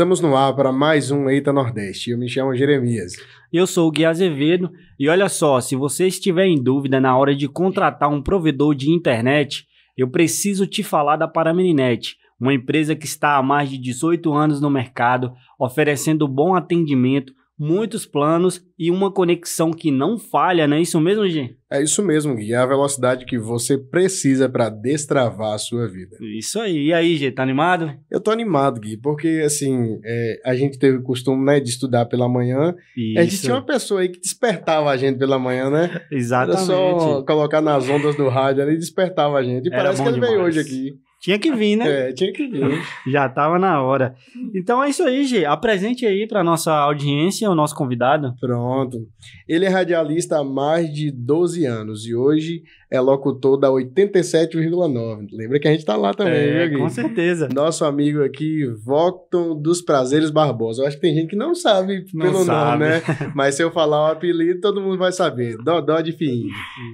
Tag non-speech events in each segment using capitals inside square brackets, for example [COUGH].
Estamos no ar para mais um Eita Nordeste. Eu me chamo Jeremias. Eu sou o Gui Azevedo. E olha só, se você estiver em dúvida na hora de contratar um provedor de internet, eu preciso te falar da Paramininet, uma empresa que está há mais de 18 anos no mercado, oferecendo bom atendimento muitos planos e uma conexão que não falha, não é isso mesmo, Gui? É isso mesmo, Gui. É a velocidade que você precisa para destravar a sua vida. Isso aí. E aí, Gui, tá animado? Eu tô animado, Gui, porque assim, é, a gente teve o costume, né, de estudar pela manhã. É isso. A gente tinha uma pessoa aí que despertava a gente pela manhã, né? Exatamente. Era só colocar nas ondas do rádio ali e despertava a gente. E Era parece que ele demais. veio hoje aqui. Tinha que vir, né? [LAUGHS] É, tinha que vir. Já tava na hora. Então é isso aí, Gê. Apresente aí para nossa audiência o nosso convidado. Pronto. Ele é radialista há mais de 12 anos e hoje é locutor da 87,9. Lembra que a gente tá lá também, é, viu, Com certeza. Nosso amigo aqui, Vocton dos Prazeres Barbosa. Eu acho que tem gente que não sabe não pelo sabe. nome, né? [LAUGHS] Mas se eu falar o apelido, todo mundo vai saber. Dodó de Fim.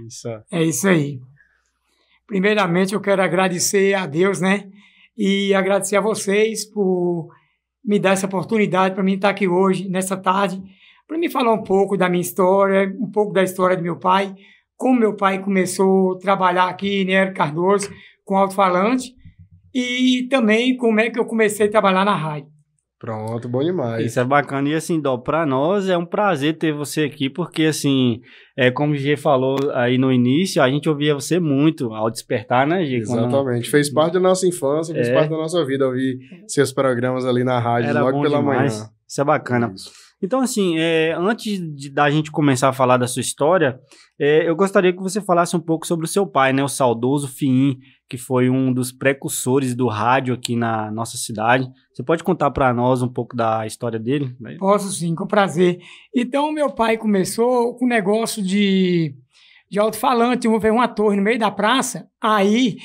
Isso. É isso aí. Primeiramente, eu quero agradecer a Deus, né? E agradecer a vocês por me dar essa oportunidade para mim estar aqui hoje, nessa tarde, para me falar um pouco da minha história, um pouco da história do meu pai, como meu pai começou a trabalhar aqui em Nero Cardoso com alto-falante e também como é que eu comecei a trabalhar na rádio. Pronto, bom demais. Isso é bacana. E assim, Dó, para nós é um prazer ter você aqui, porque assim, é como o G falou aí no início, a gente ouvia você muito ao despertar, né, G? Exatamente. Quando... Fez parte da nossa infância, fez é. parte da nossa vida ouvir é. seus programas ali na rádio Era logo pela demais. manhã. Isso é bacana. Isso. Então, assim, é, antes de, da gente começar a falar da sua história, é, eu gostaria que você falasse um pouco sobre o seu pai, né? O saudoso Fiim, que foi um dos precursores do rádio aqui na nossa cidade. Você pode contar para nós um pouco da história dele? Posso sim, com prazer. Então, meu pai começou com um negócio de, de alto-falante, ver, uma torre no meio da praça. Aí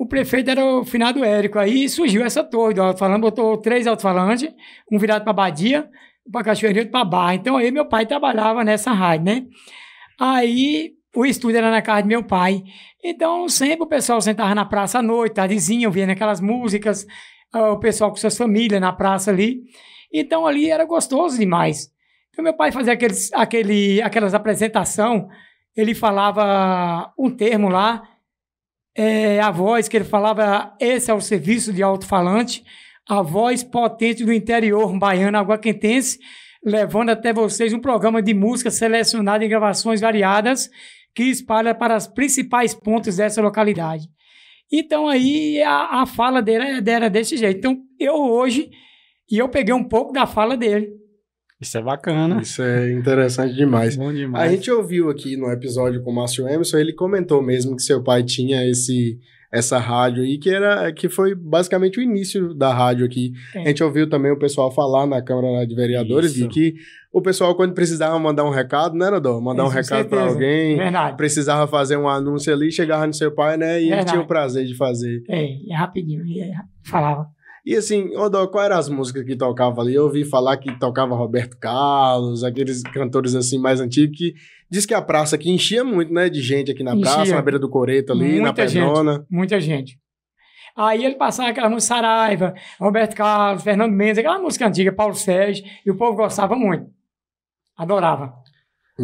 o prefeito era o finado Érico. Aí surgiu essa torre do alto-falante, botou três alto-falantes, um virado para Badia, para Cachoeirinha e para Barra. Então aí meu pai trabalhava nessa rádio, né? Aí o estúdio era na casa de meu pai. Então sempre o pessoal sentava na praça à noite, tardezinha, ouvindo aquelas músicas, ah, o pessoal com suas famílias na praça ali. Então ali era gostoso demais. Então meu pai fazia aqueles, aquele, aquelas apresentações, ele falava um termo lá, é, a voz que ele falava, esse é o serviço de alto-falante, a voz potente do interior baiano aguaquentense, levando até vocês um programa de música selecionado em gravações variadas que espalha para as principais pontos dessa localidade. Então aí a, a fala dele é, era é desse jeito. Então eu hoje, e eu peguei um pouco da fala dele, isso é bacana. Isso é interessante demais. Bom demais. A gente ouviu aqui no episódio com o Márcio Emerson, ele comentou mesmo que seu pai tinha esse essa rádio aí, que era que foi basicamente o início da rádio aqui. A gente ouviu também o pessoal falar na Câmara de Vereadores Isso. de que o pessoal, quando precisava mandar um recado, não né, era, Mandar Isso, um recado para alguém, Verdade. precisava fazer um anúncio ali, chegava no seu pai, né? E Verdade. ele tinha o prazer de fazer. É, e é rapidinho, e é, falava. E assim, Odó, qual eram as músicas que tocava ali? Eu ouvi falar que tocava Roberto Carlos, aqueles cantores assim mais antigos que diz que a praça aqui enchia muito, né? De gente aqui na enchia. praça, na beira do Coreto ali, muita na Pedrona. muita gente. Aí ele passava aquela música Saraiva, Roberto Carlos, Fernando Mendes, aquela música antiga, Paulo Sérgio, e o povo gostava muito. Adorava.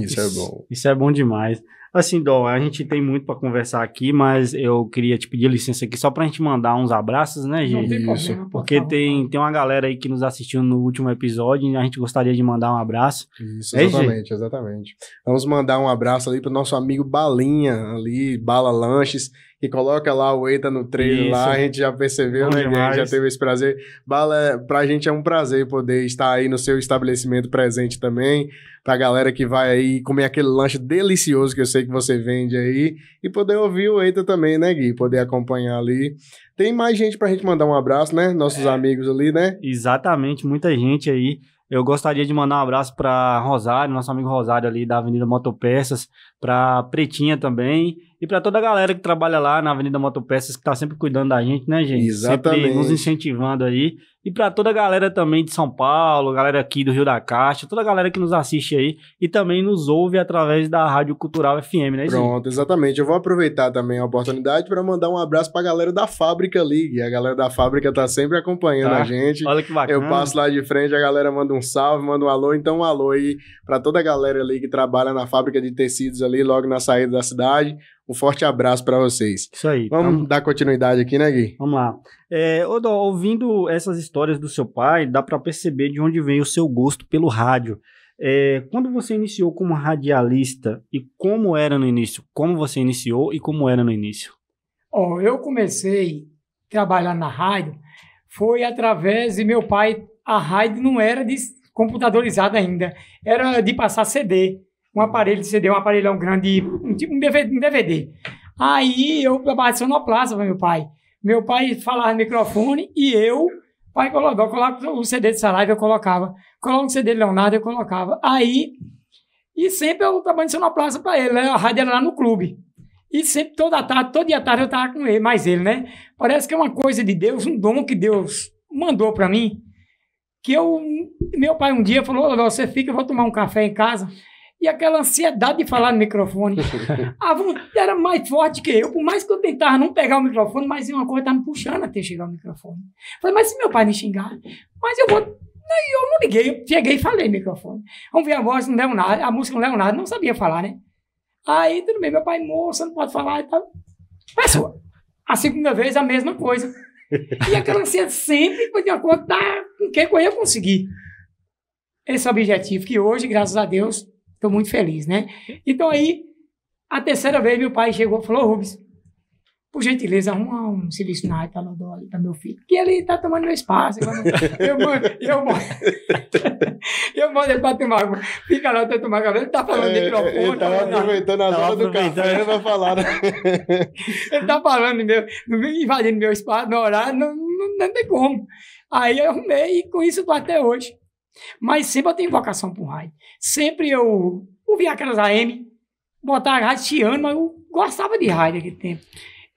Isso, isso, é bom. Isso é bom demais. Assim, Dó, a gente tem muito para conversar aqui, mas eu queria te pedir licença aqui só para a gente mandar uns abraços, né, gente? Não tem isso. Problema, Porque tem, tem uma galera aí que nos assistiu no último episódio e a gente gostaria de mandar um abraço. Isso, é, exatamente, exatamente. Vamos mandar um abraço ali pro nosso amigo Balinha, ali, Bala Lanches que coloca lá o Eita no trailer Isso. lá, a gente já percebeu, né? A gente já teve esse prazer. Bala, pra gente é um prazer poder estar aí no seu estabelecimento presente também, pra galera que vai aí comer aquele lanche delicioso que eu sei que você vende aí, e poder ouvir o Eita também, né, Gui? Poder acompanhar ali. Tem mais gente pra gente mandar um abraço, né? Nossos é, amigos ali, né? Exatamente, muita gente aí. Eu gostaria de mandar um abraço para Rosário, nosso amigo Rosário ali da Avenida Motopeças, para Pretinha também para toda a galera que trabalha lá na Avenida Motopeças, que está sempre cuidando da gente, né, gente? Exatamente. Sempre nos incentivando aí. E para toda a galera também de São Paulo, galera aqui do Rio da Caixa, toda a galera que nos assiste aí e também nos ouve através da Rádio Cultural FM, né, Pronto, exatamente. Eu vou aproveitar também a oportunidade para mandar um abraço para a galera da Fábrica League. A galera da Fábrica tá sempre acompanhando tá. a gente. Olha que bacana. Eu passo lá de frente, a galera manda um salve, manda um alô. Então, um alô aí para toda a galera ali que trabalha na Fábrica de Tecidos ali, logo na saída da cidade. Um forte abraço para vocês. Isso aí. Vamos, vamos dar continuidade aqui, né, Gui? Vamos lá. É, Odo, ouvindo essas histórias do seu pai, dá para perceber de onde vem o seu gosto pelo rádio. É, quando você iniciou como radialista e como era no início? Como você iniciou e como era no início? Oh, eu comecei a trabalhar na rádio foi através de meu pai. A rádio não era computadorizada ainda, era de passar CD, um aparelho de CD, um aparelhão grande, um, tipo, um DVD. Aí eu trabalhei de Plaza, para meu pai. Meu pai falava no microfone e eu, pai colocou colocava o CD de Saraiva, eu colocava. coloca o CD de Leonardo, eu colocava. Aí, e sempre eu trabalhando na plaza para ele, né? a rádio era lá no clube. E sempre, toda tarde, todo dia tarde eu estava com ele, mais ele, né? Parece que é uma coisa de Deus, um dom que Deus mandou para mim. Que eu, meu pai um dia falou: você fica, eu vou tomar um café em casa e aquela ansiedade de falar no microfone. [LAUGHS] a vontade era mais forte que eu, por mais que eu tentava não pegar o microfone, mas uma coisa estava tá me puxando até chegar o microfone. Falei, mas se meu pai me xingar, mas eu vou. Né, e eu não liguei, cheguei e falei no microfone. Vamos ver a voz do nada a música não leva nada não sabia falar, né? Aí tudo bem, meu pai, moça, não pode falar e tal. Pessoa, a segunda vez a mesma coisa. E aquela ansiedade sempre foi de acordo tá, com quem eu ia conseguir. Esse é objetivo que hoje, graças a Deus, Estou muito feliz, né? Então aí, a terceira vez, meu pai chegou e falou, Rubens, por gentileza, arruma um silício night para meu filho, que ele tá tomando meu espaço. Eu mando, eu mando, eu mando [LAUGHS] ele para tomar água. Fica lá até tomar café, ele tá falando é, de é, microfone. Ele estava tá aproveitando a horas do café vai falar. Né? [LAUGHS] ele tá falando, meu, invadindo meu espaço no horário, não, não, não tem como. Aí eu arrumei e com isso até hoje. Mas sempre eu tenho vocação pro rádio. Sempre eu ouvia aquelas AM, botava rádio chiando, mas eu gostava de rádio naquele tempo.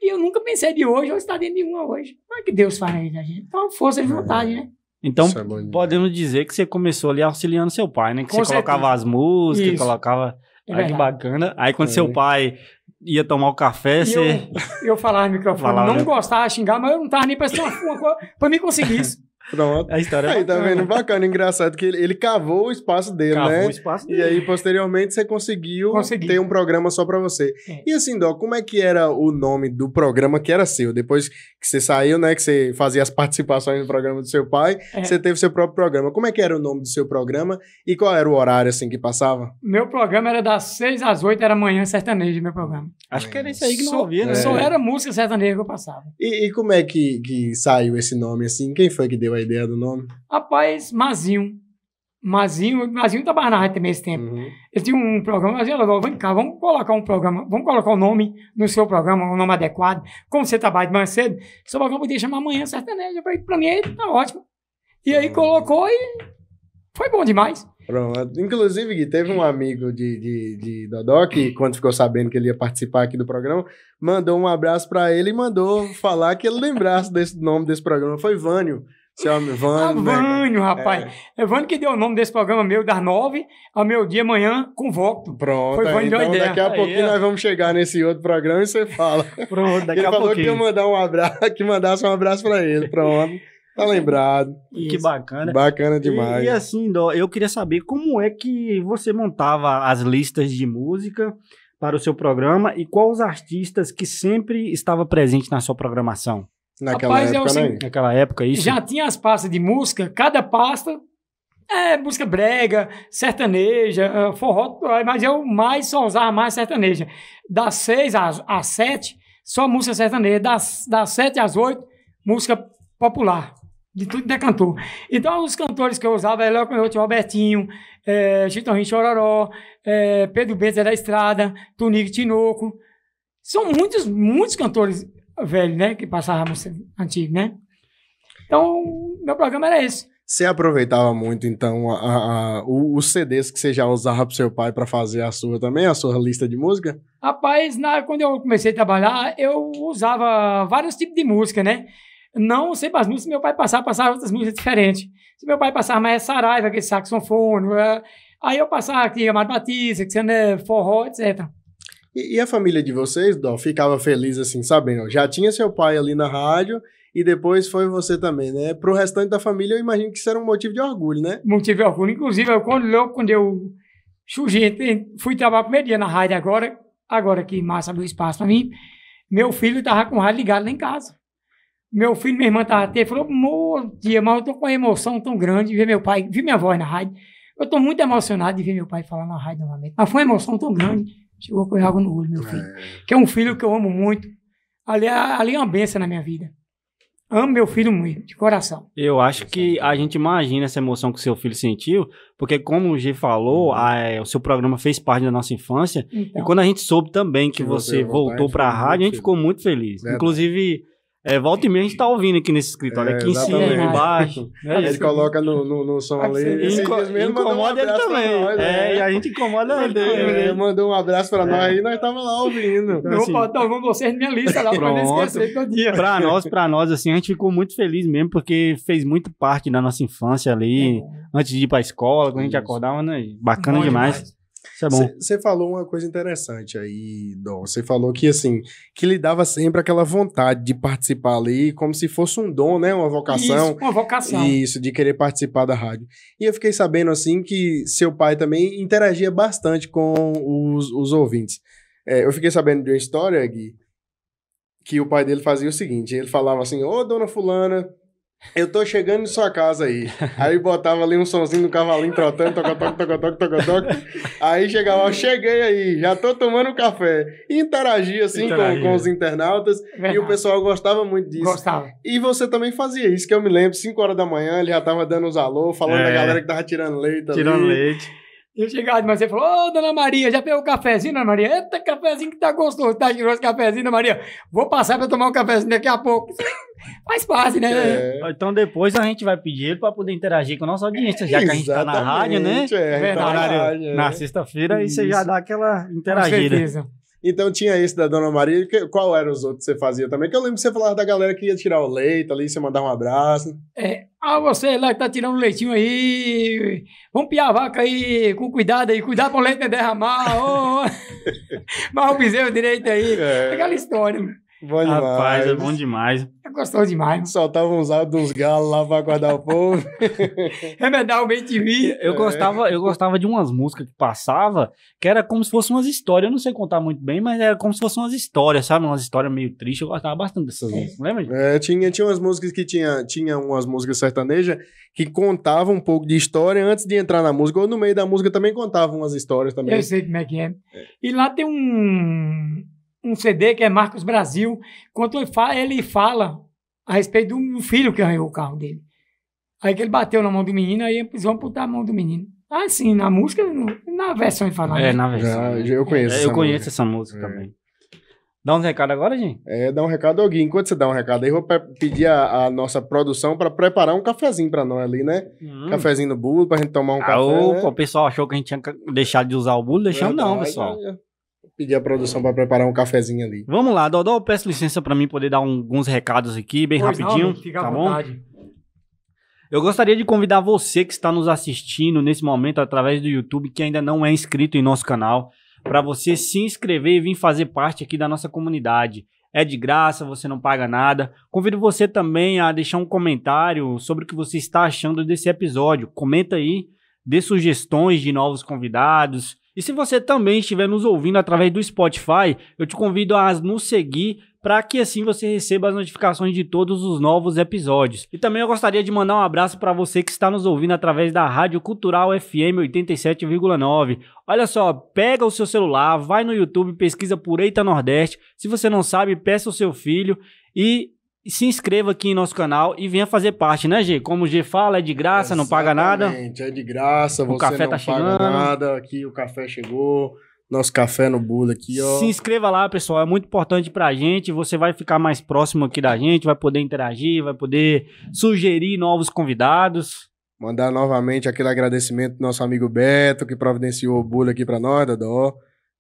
E eu nunca pensei de hoje, eu estar tá dentro de uma hoje. Mas que Deus faz aí da gente. Então, força de é. vontade, né? Então, é podemos dizer que você começou ali auxiliando seu pai, né? Que Com você certeza. colocava as músicas, Isso. colocava. É aí que bacana. Aí quando é. seu pai ia tomar o café, e você. Eu, eu falava no microfone, falava não né? gostava, xingar, mas eu não estava nem prestando uma, uma, para mim conseguir isso. Pronto. A história é Aí tá vendo? Bacana, engraçado que ele, ele cavou o espaço dele, cavou né? Cavou o espaço dele. E aí, posteriormente, você conseguiu Consegui. ter um programa só pra você. É. E assim, Dó, como é que era o nome do programa que era seu? Depois que você saiu, né, que você fazia as [LAUGHS] participações no programa do seu pai, é. você teve seu próprio programa. Como é que era o nome do seu programa e qual era o horário, assim, que passava? Meu programa era das 6 às 8, era manhã sertanejo, meu programa. Acho que era isso aí que não ouvia, né? Só é. era música sertaneja que eu passava. E, e como é que, que, saiu esse nome, assim? Quem foi que deu a ideia do nome? Rapaz, Mazinho. Mazinho, Mazinho na Barnard também esse tempo. Uhum. Ele tinha um programa, Mazinho falou, vem cá, vamos colocar um programa, vamos colocar o um nome no seu programa, um nome adequado. Como você trabalha de manhã cedo, seu programa podia chamar Amanhã Sertaneja. Pra, pra mim é, tá ótimo. E aí uhum. colocou e foi bom demais. Pronto. Inclusive, Gui, teve um amigo de, de, de Dodó que, quando ficou sabendo que ele ia participar aqui do programa, mandou um abraço para ele e mandou falar que ele lembrasse desse nome desse programa. Foi Vânio. Seu amigo, Vânio. Ah, né? Vânio, né? rapaz. É. é Vânio que deu o nome desse programa meu, das nove ao meio-dia amanhã, convoco. Pronto. Foi Vânio então, deu ideia. Daqui a pouquinho Aí, nós vamos chegar nesse outro programa e você fala. Pronto, daqui ele a pouquinho. Ele falou que ia mandar um abraço, [LAUGHS] que mandasse um abraço para ele. Pronto. Tá lembrado. Isso. Que bacana. Bacana demais. E, e assim, Dó, eu queria saber como é que você montava as listas de música para o seu programa e quais os artistas que sempre estava presente na sua programação. Naquela Rapaz, época, assim, né? Naquela época, isso. Já tinha as pastas de música, cada pasta é música brega, sertaneja, é, forró, mas eu mais só usava mais sertaneja. Das seis às, às sete, só música sertaneja. Das, das sete às oito, música popular de tudo que é cantor. Então, os cantores que eu usava, era Canhoto, Robertinho, é, eh, Chitãozinho Chororó, é, Pedro Bento da Estrada, Tunique Tinoco. São muitos, muitos cantores velhos, né? Que passavam antigo, né? Então, meu programa era esse. Você aproveitava muito, então, a, a, os CDs que você já usava pro seu pai para fazer a sua também, a sua lista de música? Rapaz, na, quando eu comecei a trabalhar, eu usava vários tipos de música, né? Não sei as músicas, se meu pai passava, passava outras músicas é diferentes. Se meu pai passava mais é Saraiva, aquele saxofone, é, aí eu passava aqui, Amado Batista, que Xander, é forró, etc. E, e, a família de vocês, Dó, ficava feliz assim, sabendo? Já tinha seu pai ali na rádio e depois foi você também, né? Para o restante da família, eu imagino que isso era um motivo de orgulho, né? Motivo de orgulho. Inclusive, eu, quando, eu, quando eu surgi, fui trabalhar primeiro dia na rádio agora, agora que massa abriu espaço para mim, meu filho estava com o rádio ligado lá em casa. Meu filho e minha irmã estavam até, falou, meu dia, mas eu tô com uma emoção tão grande de ver meu pai, vi minha voz na rádio. Eu tô muito emocionado de ver meu pai falar na rádio novamente. Mas foi uma emoção tão grande, chegou com água no olho, meu filho. É. Que é um filho que eu amo muito. Ali, é, ali é uma benção na minha vida. Amo meu filho muito, de coração. Eu acho que a gente imagina essa emoção que o seu filho sentiu, porque como o G falou, uhum. a, é, o seu programa fez parte da nossa infância. Então. E quando a gente soube também que, que você voltou para a rádio, a gente ficou muito feliz. Verdade. Inclusive, é, volta e meia a gente tá ouvindo aqui nesse escritório. É, aqui exatamente. em cima, embaixo. É ele isso. coloca no, no, no som ali. Assim, Inco incomoda um ele também. Nós, é, né? e a gente incomoda ele. Ele né? mandou um abraço pra é. nós e nós estávamos lá ouvindo. Então, então assim, vou botar o vocês na minha lista lá pra não esquecer todo dia. Pra nós, pra nós, assim, a gente ficou muito feliz mesmo, porque fez muito parte da nossa infância ali, é. antes de ir pra escola, quando a gente acordava, né? Bacana demais. demais. É Você é falou uma coisa interessante aí, Dom. Você falou que assim, que lhe dava sempre aquela vontade de participar ali, como se fosse um dom, né? Uma vocação. Isso, uma vocação. Isso, de querer participar da rádio. E eu fiquei sabendo assim que seu pai também interagia bastante com os, os ouvintes. É, eu fiquei sabendo de uma história, Gui, que o pai dele fazia o seguinte: ele falava assim, ô dona fulana, eu tô chegando em sua casa aí. Aí botava ali um sonzinho do cavalinho trotando, toca toca toca. Aí chegava, ó, cheguei aí, já tô tomando café. E interagia assim Interagia. Com, com, os internautas. Verdade. E o pessoal gostava muito disso. Gostava. E você também fazia isso, que eu me lembro, 5 horas da manhã, ele já tava dando os alô, falando é. da galera que tava tirando leite ali. Tirando leite. Eu chegava mas você falou, ô, oh, dona Maria, já pegou o cafezinho, dona Maria? Eita, cafezinho que tá gostoso, tá giroso cafezinho, dona Maria. Vou passar pra tomar um cafezinho daqui a pouco. Faz parte, né? É. Então depois a gente vai pedir ele para poder interagir com a nossa audiência, já Exatamente, que a gente tá na rádio, né? É, é, Verdade. Tá na, é. na sexta-feira, aí você já dá aquela interagida. Então tinha esse da Dona Maria. Qual eram os outros que você fazia também? Que eu lembro que você falava da galera que ia tirar o leite ali, você mandar um abraço. É, ah, você lá que tá tirando o leitinho aí, vamos piar a vaca aí, com cuidado aí, cuidado para o leite não derramar, ô, oh, [LAUGHS] oh. o bezerro direito aí. É. Aquela história, mano. Bom demais. Rapaz, é bom demais. É gostoso demais. Soltava uns dos galos lá pra guardar o povo. [LAUGHS] é o bem de Eu, é. gostava, eu gostava de umas músicas que passava, que era como se fossem umas histórias. Eu não sei contar muito bem, mas era como se fossem umas histórias, sabe? Umas histórias meio tristes. Eu gostava bastante dessas é. músicas, lembra? É, tinha, tinha umas músicas que tinha, tinha umas músicas sertanejas que contavam um pouco de história antes de entrar na música. Ou no meio da música também contavam umas histórias também. Eu sei como é que é. é. E lá tem um um CD que é Marcos Brasil. Quando ele fala, ele fala a respeito do filho que ganhou o carro dele. Aí que ele bateu na mão do menino, aí eles vão apontar a mão do menino. Ah, sim, na música, na versão ele fala. Né? É, na versão. Já, eu conheço. É, eu música. conheço essa música é. também. Dá um recado agora, gente? É, dá um recado, Gui. Enquanto você dá um recado aí, eu vou pedir a, a nossa produção para preparar um cafezinho para nós ali, né? Hum. Cafezinho no bolo, a gente tomar um ah, café. Opa, né? o pessoal achou que a gente tinha deixado de usar o bolo, deixamos é, não, não, pessoal. Aí, pedir a produção para preparar um cafezinho ali. Vamos lá, Dodô, eu peço licença para mim poder dar um, alguns recados aqui, bem pois rapidinho. Não, fica tá à Bom? Eu gostaria de convidar você que está nos assistindo nesse momento através do YouTube, que ainda não é inscrito em nosso canal, para você se inscrever e vir fazer parte aqui da nossa comunidade. É de graça, você não paga nada. Convido você também a deixar um comentário sobre o que você está achando desse episódio. Comenta aí, dê sugestões de novos convidados, e se você também estiver nos ouvindo através do Spotify, eu te convido a nos seguir para que assim você receba as notificações de todos os novos episódios. E também eu gostaria de mandar um abraço para você que está nos ouvindo através da Rádio Cultural FM 87,9. Olha só, pega o seu celular, vai no YouTube, pesquisa por Eita Nordeste. Se você não sabe, peça o seu filho e se inscreva aqui em nosso canal e venha fazer parte, né, G? Como o G fala, é de graça, Exatamente, não paga nada. É de graça, o café não tá chegando. nada. Aqui o café chegou. Nosso café no bolo aqui, ó. Se inscreva lá, pessoal. É muito importante pra gente. Você vai ficar mais próximo aqui da gente, vai poder interagir, vai poder sugerir novos convidados. Mandar novamente aquele agradecimento do nosso amigo Beto, que providenciou o bolo aqui pra nós, Dodó.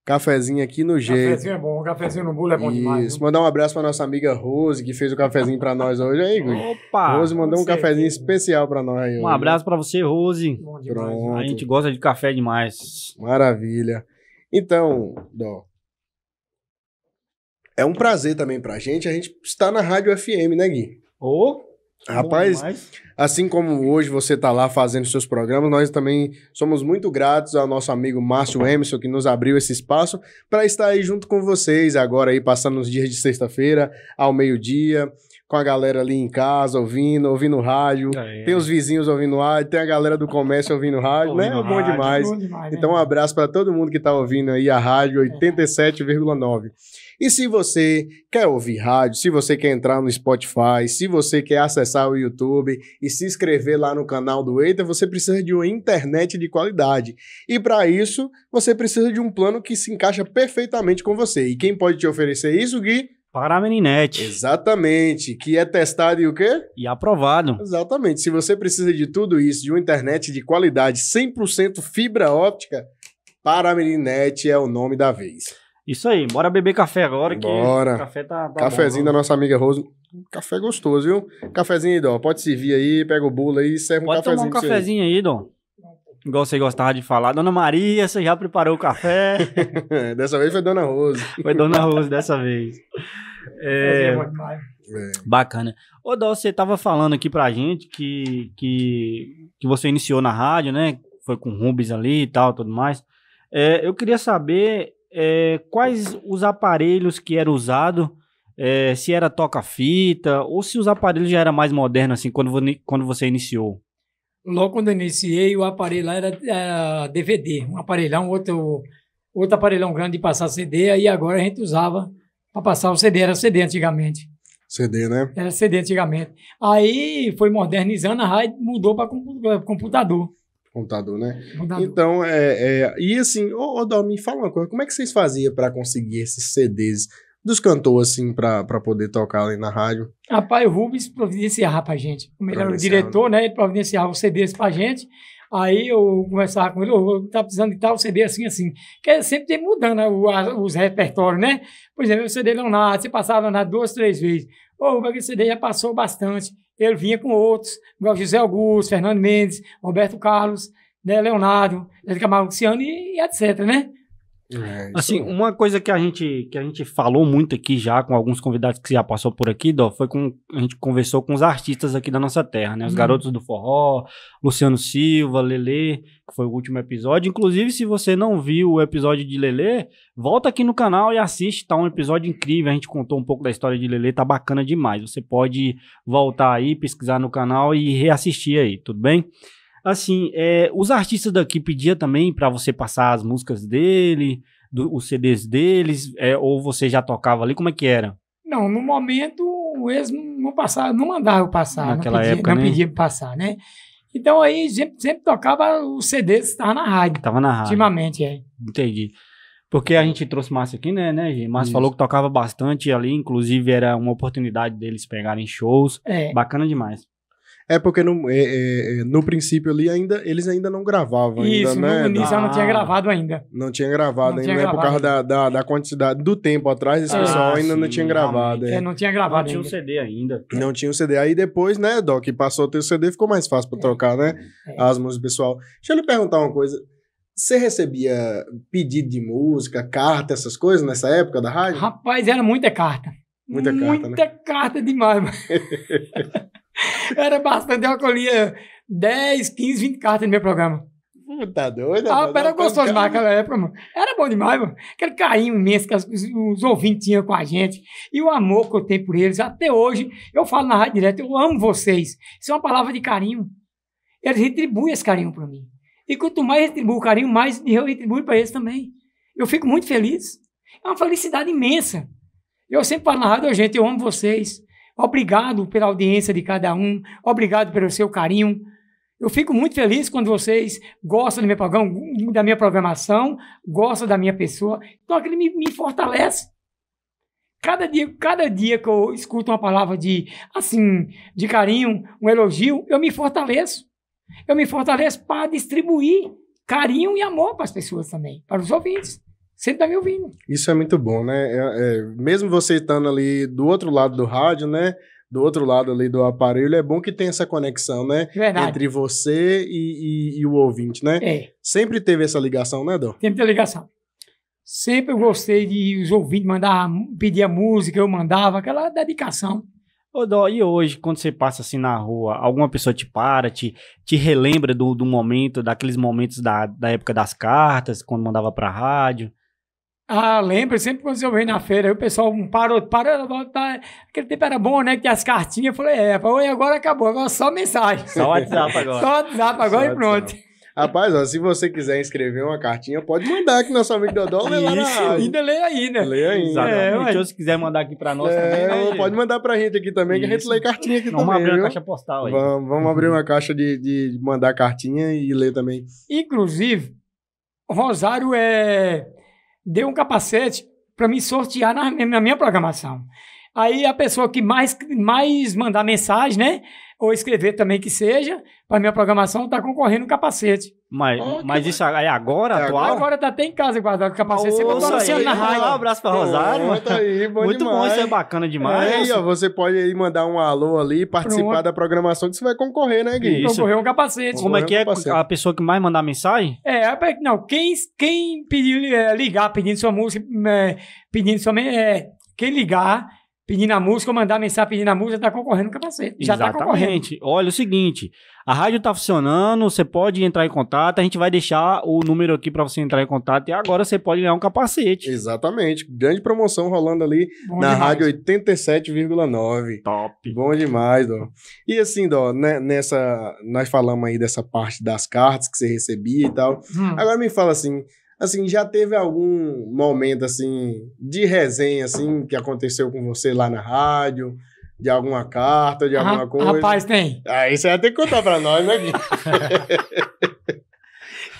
Cafezinho aqui no jeito. Cafezinho é bom, cafezinho no bule é bom Isso. demais. Isso, mandar um abraço pra nossa amiga Rose, que fez o cafezinho pra nós hoje aí, Gui. Opa! Rose mandou um certeza. cafezinho especial pra nós aí. Um hoje. abraço pra você, Rose. Bom demais. Pronto. A gente gosta de café demais. Maravilha. Então, Dó. É um prazer também pra gente. A gente está na Rádio FM, né, Gui? Ô! Oh. Rapaz, assim como hoje você está lá fazendo seus programas, nós também somos muito gratos ao nosso amigo Márcio Emerson, que nos abriu esse espaço para estar aí junto com vocês agora aí, passando os dias de sexta-feira ao meio-dia, com a galera ali em casa, ouvindo, ouvindo rádio. É, é. Tem os vizinhos ouvindo rádio, tem a galera do comércio ouvindo rádio, ouvindo né? É rádio, bom demais. Bom demais então, né? um abraço para todo mundo que está ouvindo aí a rádio 87,9. E se você quer ouvir rádio, se você quer entrar no Spotify, se você quer acessar o YouTube e se inscrever lá no canal do Eita, você precisa de uma internet de qualidade. E para isso, você precisa de um plano que se encaixa perfeitamente com você. E quem pode te oferecer isso, Gui? Parameninet. Exatamente, que é testado e o quê? E aprovado. Exatamente. Se você precisa de tudo isso, de uma internet de qualidade 100% fibra óptica, Parameninet é o nome da vez. Isso aí, bora beber café agora bora. que o café tá, tá bom, da nossa amiga Rosa. Café gostoso, viu? Cafezinho aí, Dom. Pode servir aí, pega o bolo aí e serve pode um cafezinho. Pode tomar um cafezinho aí, aí Dom igual você gostava de falar, Dona Maria, você já preparou o café? [LAUGHS] dessa vez foi Dona Rose. Foi Dona Rose dessa vez. É, é. Bacana. Ô, Dó, você estava falando aqui pra gente que, que, que você iniciou na rádio, né? Foi com Rubens ali e tal, tudo mais. É, eu queria saber é, quais os aparelhos que era usado, é, se era toca-fita ou se os aparelhos já era mais moderno assim quando, quando você iniciou. Logo quando eu iniciei, o aparelho lá era, era DVD, um aparelhão, outro, outro aparelhão grande de passar CD, aí agora a gente usava para passar o CD, era CD antigamente. CD, né? Era CD antigamente. Aí foi modernizando, a rádio mudou para computador. Computador, né? Computador. Então, é, é, e assim, ô, ô me fala uma coisa, como é que vocês faziam para conseguir esses CDs? dos cantores, assim, pra, pra poder tocar ali na rádio? Rapaz, o Rubens providenciava pra gente. O melhor, diretor, né? Ele providenciava os CDs pra gente. Aí eu conversava com ele, eu precisando de tal CD assim, assim. Porque é sempre tem mudando né, os repertórios, né? Por exemplo, o CD Leonardo, você passava na duas, três vezes. Ou oh, o CD já passou bastante. Ele vinha com outros, igual José Augusto, Fernando Mendes, Roberto Carlos, né, Leonardo, Camargo Luciano e, e etc, né? É, assim, então. uma coisa que a gente que a gente falou muito aqui já com alguns convidados que já passou por aqui, Dó, foi com a gente conversou com os artistas aqui da nossa terra, né? Os hum. garotos do forró, Luciano Silva, Lele, que foi o último episódio. Inclusive, se você não viu o episódio de Lele, volta aqui no canal e assiste, tá um episódio incrível. A gente contou um pouco da história de Lele, tá bacana demais. Você pode voltar aí, pesquisar no canal e reassistir aí, tudo bem? Assim, é, os artistas daqui pediam também para você passar as músicas dele, do, os CDs deles, é, ou você já tocava ali? Como é que era? Não, no momento eles não, não não mandava eu passar, Naquela não pedia, época, não né? pedia passar, né? Então aí sempre, sempre tocava os CDs que estavam na rádio. estava na rádio. Ultimamente, é. Entendi. Porque a gente trouxe Márcio aqui, né, né, gente? Márcio falou que tocava bastante ali, inclusive era uma oportunidade deles pegarem shows. É. Bacana demais. É porque no, é, é, é, no princípio ali ainda eles ainda não gravavam. Isso, ainda, no né? início ah, não tinha ah. gravado ainda. Não tinha gravado não ainda, tinha né? Gravado. Por causa da, da, da, quantidade do tempo atrás, esse ah, pessoal ainda sim, não tinha gravado. É. é. não tinha gravado. Não tinha ainda. um CD ainda. Não tinha um CD. Aí depois, né, Doc, passou a ter o CD, ficou mais fácil para é. trocar, né? As músicas pessoal. Deixa eu lhe perguntar uma coisa. Você recebia pedido de música, carta, essas coisas nessa época da rádio? Rapaz, era muita carta. Muita, muita carta, né? Muita carta demais. [LAUGHS] Era bastante, eu colhia 10, 15, 20 cartas no meu programa. Hum, tá doido? Ah, era gostoso é? demais aquela época, mano. Era bom demais, mano. Aquele carinho imenso que as, os, os, ouvintes tinham com a gente. E o amor que eu tenho por eles. Até hoje, eu falo na Rádio Direto, eu amo vocês. Isso é uma palavra de carinho. Eles retribuem esse carinho para mim. E quanto mais retribuo o carinho, mais eu retribuo para eles também. Eu fico muito feliz. É uma felicidade imensa. Eu sempre falo na rádio, gente, eu amo vocês. Obrigado pela audiência de cada um. Obrigado pelo seu carinho. Eu fico muito feliz quando vocês gostam do meu programa, da minha programação, gostam da minha pessoa. Então aquilo me, me fortalece. Cada dia, cada dia que eu escuto uma palavra de, assim, de carinho, um elogio, eu me fortaleço. Eu me fortaleço para distribuir carinho e amor para as pessoas também, para os ouvintes sempre tá me ouvindo. Isso é muito bom, né? É, é, mesmo você estando ali do outro lado do rádio, né? Do outro lado ali do aparelho, é bom que tem essa conexão, né? Verdade. Entre você e, e, e o ouvinte, né? É. Sempre teve essa ligação, né, Dom? Sempre teve ligação. Sempre eu gostei de os ouvintes mandar, pedir música, eu mandava, aquela dedicação. Ô, Dó, e hoje, quando você passa assim na rua, alguma pessoa te para, te, te relembra do, do momento, daqueles momentos da, da época das cartas, quando mandava pra rádio? Ah, lembro, sempre quando eu venho na feira, aí o pessoal parou, parou, voltar. Aquele tempo era bom, né? Que as cartinhas, eu falei, é, falei, agora acabou, agora só mensagem. Só WhatsApp agora. só WhatsApp agora só e pronto. Rapaz, ó, se você quiser escrever uma cartinha, pode mandar aqui nosso amigo Dodô lê lá na ainda lê né? Lê ainda. É, se quiser mandar aqui pra nós é, também. Pode mandar pra gente aqui também, Isso. que a gente lê cartinha aqui vamos também. Vamos abrir viu? uma caixa postal aí. Vamos, vamos abrir uma caixa de, de mandar cartinha e ler também. Inclusive, Rosário é deu um capacete para me sortear na, na, minha programação. Aí a pessoa que mais, mais mandar mensagem, né? Ou escrever também que seja, para minha programação, está concorrendo um capacete. Mas, mas isso é agora, é atual? Agora tá até em casa guardado o capacete. Você tá pode aí, na Um abraço pra Rosário. aí, bom Muito demais. bom, isso é bacana é, demais. aí, ó, você pode aí mandar um alô ali, participar Pronto. da programação que você vai concorrer, né, Gui? Isso. Concorrer é um capacete. Como é, é que é um a pessoa que mais mandar mensagem? É, não, quem, quem pediu, é, ligar pedindo sua música, pedindo sua... quem ligar pedindo a música, ou mandar mensagem pedindo a música, está concorrendo com o capacete. Já está concorrendo. Olha, o seguinte, a rádio está funcionando, você pode entrar em contato, a gente vai deixar o número aqui para você entrar em contato e agora você pode ganhar um capacete. Exatamente. Grande promoção rolando ali Bom na demais. rádio 87,9. Top. Bom demais, Dó. E assim, Dó, né, nessa, nós falamos aí dessa parte das cartas que você recebia e tal. Hum. Agora me fala assim, Assim, já teve algum momento, assim, de resenha, assim, que aconteceu com você lá na rádio? De alguma carta, de ah, alguma ah, coisa? Rapaz, tem. Aí ah, você vai ter que contar pra nós, né, Gui? [LAUGHS]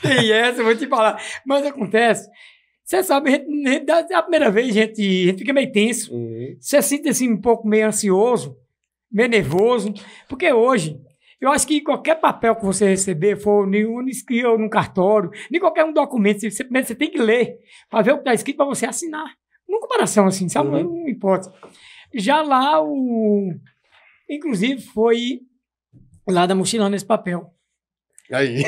tem essa, vou te falar. Mas acontece... Você sabe, a, gente, a primeira vez a gente, a gente fica meio tenso. Uhum. Você sente assim um pouco meio ansioso, meio nervoso. Porque hoje, eu acho que qualquer papel que você receber, for nenhum escrito num cartório, nem qualquer um documento, você, você tem que ler para ver o que está escrito para você assinar. Numa comparação assim, sabe? Uhum. Não importa. Já lá, o... inclusive, foi lá da mochila nesse papel. Aí.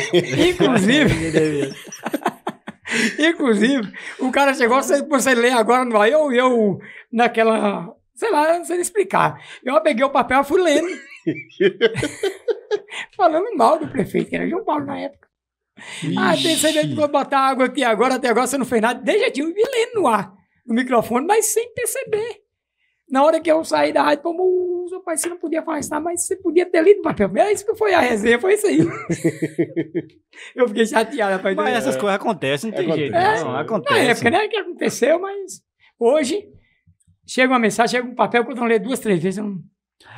Inclusive. [LAUGHS] [LAUGHS] inclusive, o cara chegou, você, você lê agora, não vai? Eu, eu, naquela. Sei lá, não sei explicar. Eu peguei o papel e fui lendo. [LAUGHS] falando mal do prefeito, era João Paulo na época. Ah, Ixi. Ah, que vou botar água aqui agora, até agora você não fez nada. já tinha um vileno no ar, no microfone, mas sem perceber. Na hora que eu saí da rádio, como o seu pai, você não podia falar isso, mas você podia ter lido o papel. É isso que foi a resenha, foi isso aí. [LAUGHS] eu fiquei chateado, rapaz. Mas essas é. coisas acontecem, não tem acontece. jeito. É, não, acontece. Na época, né, que aconteceu, mas hoje, chega uma mensagem, chega um papel, quando eu leio duas, três vezes, eu não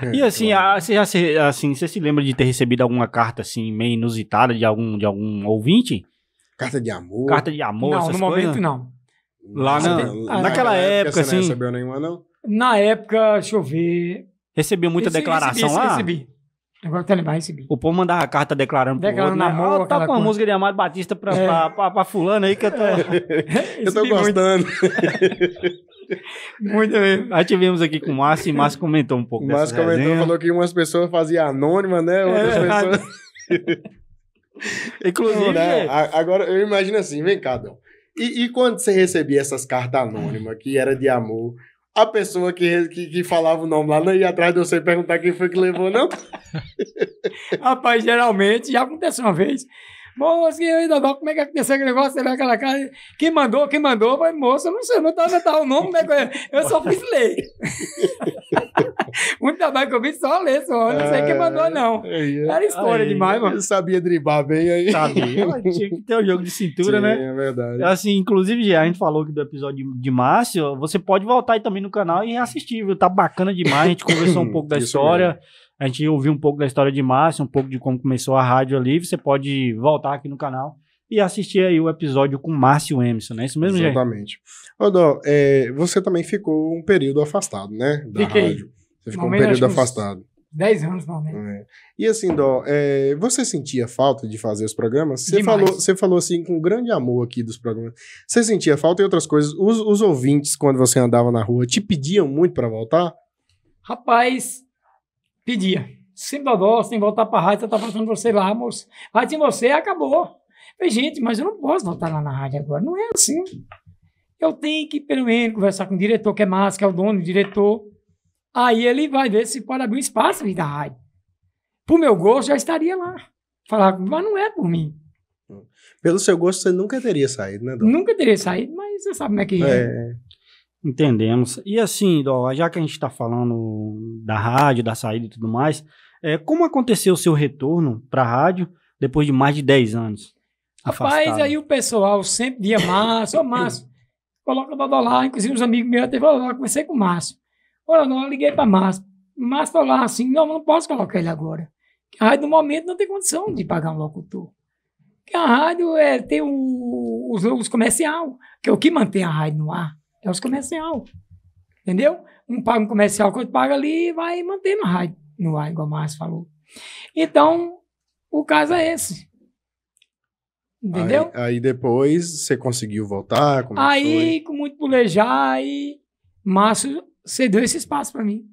é, e assim, você já se assim, você se lembra de ter recebido alguma carta assim, meio inusitada de algum, de algum ouvinte? Carta de amor? Carta de amor, Não, no momento não. Lá na, ah, naquela época, época, assim. Você não recebeu nenhuma, não? Na época, deixa eu ver. Recebeu muita recebi, declaração recebi, lá? Recebi. Agora o Tony vai receber. O povo mandava a carta declarando, declarando pro outro, né? ah, tá com a música de Amado Batista pra, é. pra, pra, pra fulano aí que eu tô... [LAUGHS] eu tô é gostando. [LAUGHS] Muito bem. Nós tivemos aqui com o Márcio e o Márcio comentou um pouco. O Márcio comentou, resenha. falou que umas pessoas faziam anônima, né? É, Outras é, pessoas. [LAUGHS] Inclusive. Né? Agora, eu imagino assim, vem cá, Dom. E, e, quando você recebia essas cartas anônimas, que era de amor, a pessoa que, que, que, falava o nome lá não ia atrás de você perguntar quem foi que levou, não? [LAUGHS] Rapaz, geralmente já aconteceu uma vez. Moço, que ainda não, como é que aconteceu é aquele negócio? Você aquela casa Quem mandou, quem mandou? Mas, moço, eu não sei, não estava tá, o nome, né? Eu só fiz ler. [LAUGHS] Muito trabalho que eu fiz só ler, só. Eu não sei quem mandou, não. É, Era história demais, mano. Eu sabia dribar bem aí. Sabia. Tinha que ter o um jogo de cintura, Sim, né? É verdade. É assim, inclusive, a gente falou que do episódio de, Márcio, você pode voltar aí também no canal e assistir, viu? Tá bacana demais. A gente conversou um pouco da história. Mesmo a gente ouviu um pouco da história de Márcio, um pouco de como começou a rádio ali. Você pode voltar aqui no canal e assistir aí o episódio com Márcio Emerson, né? Isso mesmo, gente? Exatamente. Odó, é, você também ficou um período afastado, né? Da Fiquei. rádio. Você ficou momento, um período afastado. Dez anos, normalmente. É. E assim, Dó, é, você sentia falta de fazer os programas? Você falou, você falou assim, com grande amor aqui dos programas. Você sentia falta e outras coisas? Os, os ouvintes, quando você andava na rua, te pediam muito para voltar? Rapaz, pedia. Sem dodó, sem voltar para a rádio, tá passando você lá, moço. Aí em você, acabou. Falei, gente, mas eu não posso voltar lá na rádio agora. Não é assim. Eu tenho que, pelo menos, conversar com o diretor, que é massa, que é o dono, o diretor. Aí ele vai ver se pode abrir um espaço ali da rádio. Pro meu gosto, já estaria lá. Falar, mas não é por mim. Pelo seu gosto, você nunca teria saído, né, Dom? Nunca teria saído, mas você sabe como é que é. é. Entendemos. E assim, Dó, já que a gente está falando da rádio, da saída e tudo mais, é, como aconteceu o seu retorno para a rádio depois de mais de 10 anos? Afastado? Rapaz, aí o pessoal sempre via Márcio, ô Márcio, coloca o Dodó lá, inclusive os amigos meus até falaram, comecei com o Márcio. Olha, não, eu liguei para Márcio. Márcio falou lá assim, não, não posso colocar ele agora. A rádio, no momento, não tem condição de pagar um locutor. Porque a rádio é, tem o, os logos comercial, que é o que mantém a rádio no ar. É os comercial. Entendeu? Um paga um comercial o outro paga ali e vai mantendo a rádio no ar, igual o Márcio falou. Então, o caso é esse. Entendeu? Aí, aí depois você conseguiu voltar? É aí, foi? com muito pulejar, e Márcio cedeu esse espaço para mim.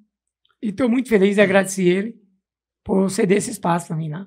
E estou muito feliz e hum. agradeci ele por ceder esse espaço para mim lá. Né?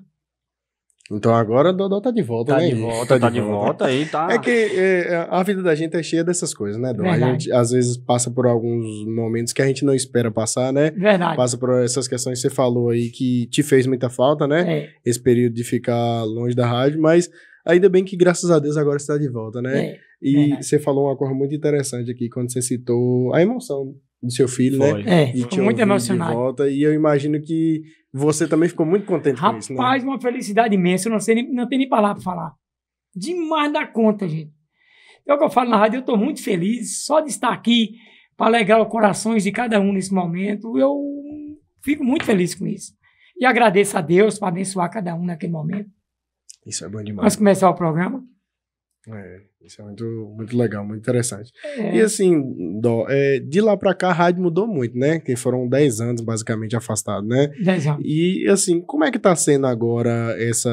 Então agora o Dodô tá de volta, tá né? De volta, tá, tá de, volta. aí, tá. É que é, é, a vida da gente é cheia dessas coisas, né, Dodô? A gente às vezes passa por alguns momentos que a gente não espera passar, né? Verdade. Passa por essas questões que você falou aí que te fez muita falta, né? É. Esse período de ficar longe da rádio, mas ainda bem que graças a Deus agora você tá de volta, né? É. E Verdade. você falou uma coisa muito interessante aqui quando você citou a emoção do seu filho, né? foi. né? É, e ficou muito emocionado. volta, e eu imagino que você também ficou muito contente Rapaz, com isso, né? Rapaz, uma felicidade imensa, eu não sei nem, não tem nem palavra para falar. Demais da conta, gente. É o que eu falo na rádio, eu estou muito feliz só de estar aqui para alegrar os corações de cada um nesse momento. Eu fico muito feliz com isso. E agradeço a Deus para abençoar cada um naquele momento. Isso é bom demais. Vamos começar o programa? É, isso é muito, muito legal, muito interessante. É. E assim, Dó, é, de lá para cá a rádio mudou muito, né? Que foram 10 anos basicamente afastado, né? 10 anos. E assim, como é que tá sendo agora essa,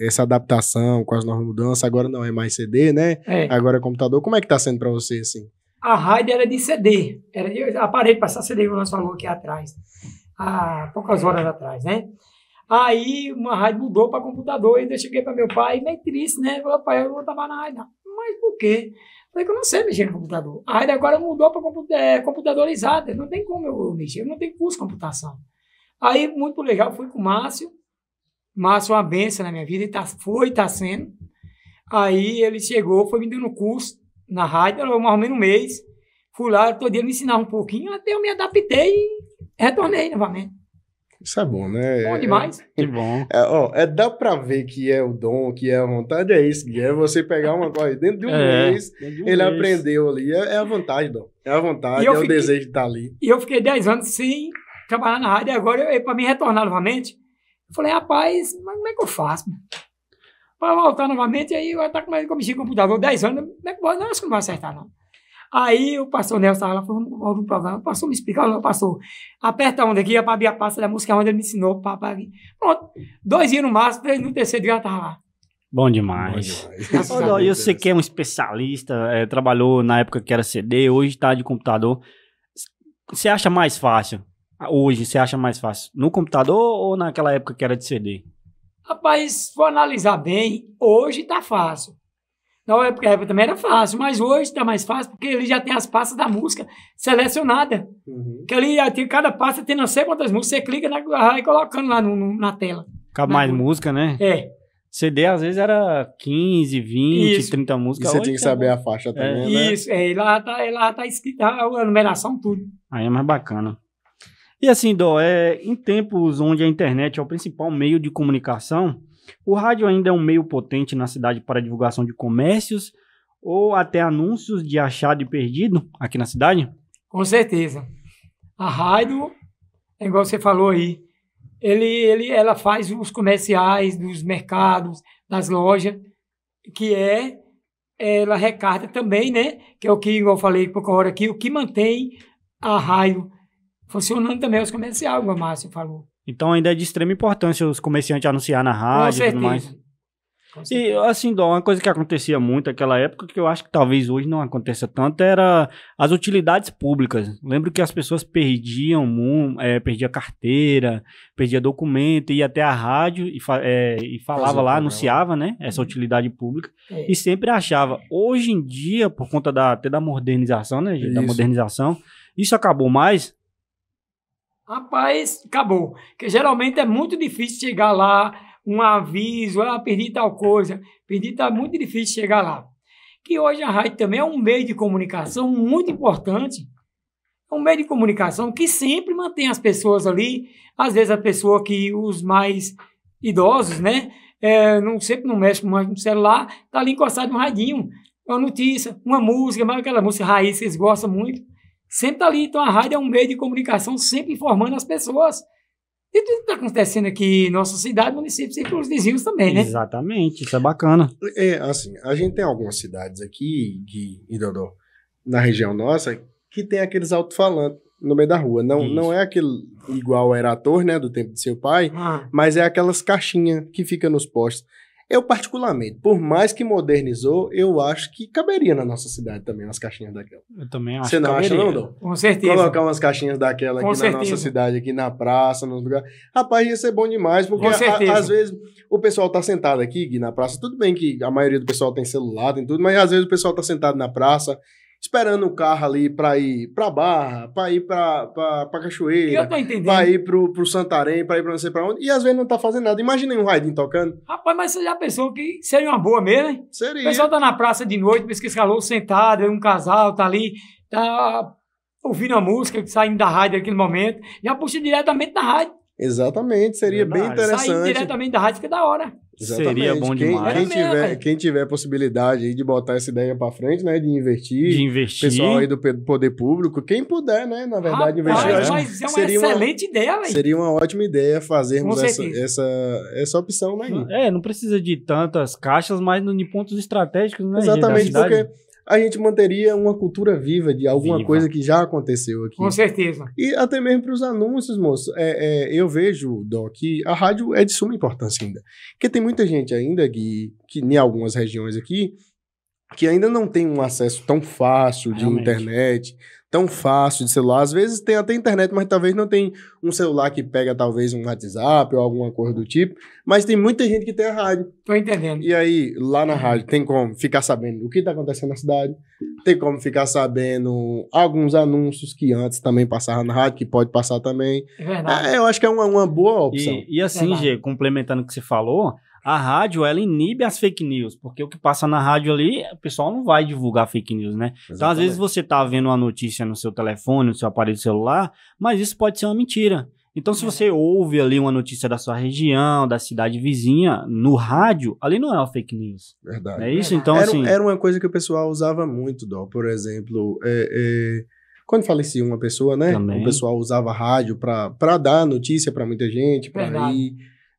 essa adaptação com as novas mudanças? Agora não é mais CD, né? É. Agora é computador. Como é que tá sendo para você, assim? A rádio era de CD, era de aparelho para CD, o nós falou aqui atrás, há poucas horas atrás, né? Aí uma rádio mudou para computador, e eu cheguei para meu pai, meio triste, né? Falei, pai, eu não estava na rádio. Mas por quê? Falei que eu não sei mexer no computador. A rádio agora mudou para é, computadorizada, não tem como eu mexer, não tem curso de computação. Aí, muito legal, fui com o Márcio. Márcio é uma benção na minha vida, e tá, foi e está sendo. Aí ele chegou, foi me dando curso na rádio, mais ou menos um mês. Fui lá, todo dia me ensinava um pouquinho, até eu me adaptei e retornei novamente. Isso é bom, né? Bom é, é demais. É, que bom. É, ó, é, dá pra ver que é o dom, que é a vontade, é isso, que É você pegar uma coisa dentro de um [LAUGHS] é, mês, de um ele mês. aprendeu ali. É, é, a vontade, Dom. É a vontade, é fiquei, o desejo de estar tá ali. E eu fiquei 10 anos sem trabalhar na rádio, e agora, eu, pra me retornar novamente, eu falei, rapaz, mas como é que eu faço? Pra voltar novamente, aí eu tá com mexer com o computador 10 anos, como é que Não, acho que não vai acertar, não. Aí o pastor Nelson estava lá falando algum programa, passou, me explicou, não passou. Aperta a onda aqui, a pasta passa da música onde ele me ensinou, papai. Pronto, dois dias no máximo, três no terceiro dia ela estava lá. Bom demais. Bom demais. eu sei que é um especialista, é, trabalhou na época que era CD, hoje está de computador. Você acha mais fácil? Hoje, você acha mais fácil? No computador ou naquela época que era de CD? Rapaz, se for analisar bem, hoje está fácil. Na época também era fácil, mas hoje está mais fácil porque ele já tem as pastas da música selecionada. Uhum. Que ali tem cada pasta tem não sei quantas músicas, você clica na, vai colocando lá no, no, na tela. Cabe mais música. música, né? É. CD às vezes era 15, 20, isso. 30 músicas. E você tem que tá saber é... a faixa é. também, é. né? Isso, é, lá tá, lá tá escrita a numeração, tudo. Aí é mais bacana. E assim, Dó, é, em tempos onde a internet é o principal meio de comunicação, o rádio ainda é um meio potente na cidade para divulgação de comércios ou até anúncios de achado e perdido aqui na cidade? Com certeza. A rádio, é igual você falou aí, ele, ele, ela faz os comerciais dos mercados, das lojas, que é ela recarta também, né? Que é o que igual eu falei pouca hora aqui, o que mantém a raio funcionando também é os comerciais, como a Márcia falou. Então ainda é de extrema importância os comerciantes anunciar na rádio e tudo mais. E assim, Dó, uma coisa que acontecia muito naquela época, que eu acho que talvez hoje não aconteça tanto, era as utilidades públicas. Lembro que as pessoas perdiam, é, perdia carteira, perdia documento, ia até a rádio e, é, e falava lá, anunciava, né? Essa uhum. utilidade pública. É. E sempre achava. Hoje em dia, por conta da, até da modernização, né? Da modernização, isso acabou mais, Rapaz, acabou. Porque geralmente é muito difícil chegar lá, um aviso, ah, perdi tal coisa, perdi tal, tá muito difícil chegar lá. Que hoje a rádio também é um meio de comunicação muito importante. É um meio de comunicação que sempre mantém as pessoas ali, às vezes a pessoa que os mais idosos, né? É, não sempre não mexe mais no celular, tá ali encostado no radinho, uma notícia, uma música, mas aquela música raiz que eles gostam muito. Sempre tá ali. Então a rádio é um meio de comunicação sempre informando as pessoas. E tudo que está acontecendo aqui em nossa cidade, município, e os vizinhos também, né? Exatamente, isso é bacana. É, assim, a gente tem algumas cidades aqui, Gui e Dodô, na região nossa, que tem aqueles alto-falantes no meio da rua. Não, não é aquele igual era ator, né, do tempo de seu pai, ah. mas é aquelas caixinhas que fica nos postos. Eu, particularmente, por mais que modernizou, eu acho que caberia na nossa cidade também umas caixinhas daquela. Eu também acho. Você não caberia. acha, não, Dom? Com certeza. Colocar umas caixinhas daquela Com aqui certeza. na nossa cidade, aqui na praça, nos lugares. Rapaz, ia ser bom demais, porque a, às vezes o pessoal tá sentado aqui, Gui, na praça. Tudo bem que a maioria do pessoal tem celular, tem tudo, mas às vezes o pessoal tá sentado na praça, esperando o carro ali para ir para Barra, para ir para Cachoeira, para ir pro, pro Santarém, para ir para não sei para onde, e às vezes não tá fazendo nada. Imagina um raidinho tocando. Rapaz, mas você já pensou que seria uma boa mesmo, hein? Seria. O pessoal tá na praça de noite, pensa que esse calor sentado, é um casal tá ali, tá ouvindo a música, saindo da rádio naquele momento, já puxa diretamente na rádio. Exatamente, seria Verdade. bem interessante. Sair diretamente da rádio que é da hora. Exatamente. Seria bom quem, demais. Quem, tiver, mesmo, quem tiver possibilidade aí de botar essa ideia para frente, né, de investir. De investir. Pessoal aí do poder público, quem puder, né, na verdade, Rapaz, investir. Mas né, é uma seria excelente uma, ideia, velho. Seria uma ótima ideia fazermos essa, essa, essa opção, né? É, não precisa de tantas caixas, mas de pontos estratégicos, né? Exatamente, porque a gente manteria uma cultura viva de alguma viva. coisa que já aconteceu aqui. Com certeza. E até mesmo para os anúncios, moço. É, é, eu vejo, Doc, que a rádio é de suma importância ainda. Porque tem muita gente ainda, Gui, que em algumas regiões aqui, que ainda não tem um acesso tão fácil de Realmente. internet, tão fácil de celular. Às vezes tem até internet, mas talvez não tem um celular que pega talvez um WhatsApp ou alguma coisa do tipo. Mas tem muita gente que tem a rádio. Tô entendendo. E aí, lá na uhum. rádio, tem como ficar sabendo o que tá acontecendo na cidade, tem como ficar sabendo alguns anúncios que antes também passavam na rádio, que pode passar também. É verdade. É, eu acho que é uma, uma boa opção. E, e assim, é Gê, complementando o que você falou, a rádio ela inibe as fake news, porque o que passa na rádio ali, o pessoal não vai divulgar fake news, né? Exatamente. Então, às vezes você tá vendo uma notícia no seu telefone, no seu aparelho celular, mas isso pode ser uma mentira. Então, se é. você ouve ali uma notícia da sua região, da cidade vizinha, no rádio, ali não é uma fake news. Verdade. É isso? É. Então, era, assim... Era uma coisa que o pessoal usava muito, Dó. Por exemplo, é, é, quando falecia uma pessoa, né? Também. O pessoal usava rádio para dar notícia para muita gente, para ir